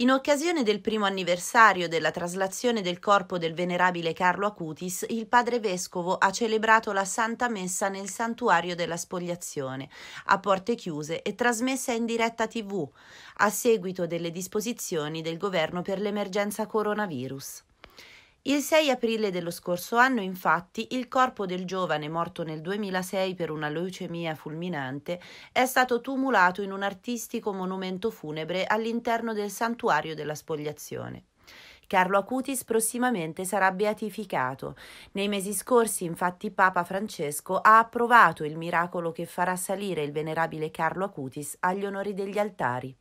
In occasione del primo anniversario della traslazione del corpo del venerabile Carlo Acutis, il padre vescovo ha celebrato la Santa Messa nel santuario della spogliazione, a porte chiuse e trasmessa in diretta tv, a seguito delle disposizioni del governo per l'emergenza coronavirus. Il 6 aprile dello scorso anno, infatti, il corpo del giovane morto nel 2006 per una leucemia fulminante è stato tumulato in un artistico monumento funebre all'interno del santuario della spogliazione. Carlo Acutis prossimamente sarà beatificato. Nei mesi scorsi, infatti, Papa Francesco ha approvato il miracolo che farà salire il venerabile Carlo Acutis agli onori degli altari.